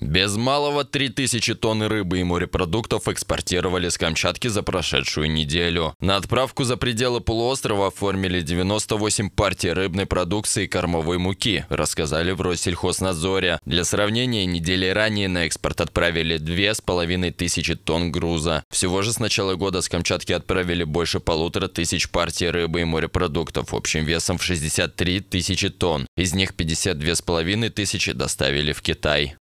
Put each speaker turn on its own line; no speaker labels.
Без малого 3000 тонн рыбы и морепродуктов экспортировали с Камчатки за прошедшую неделю. На отправку за пределы полуострова оформили 98 партий рыбной продукции и кормовой муки, рассказали в Россельхознадзоре. Для сравнения, недели ранее на экспорт отправили 2500 тонн груза. Всего же с начала года с Камчатки отправили больше полутора тысяч партий рыбы и морепродуктов общим весом в 63 тысячи тонн. Из них 52 с половиной тысячи доставили в Китай.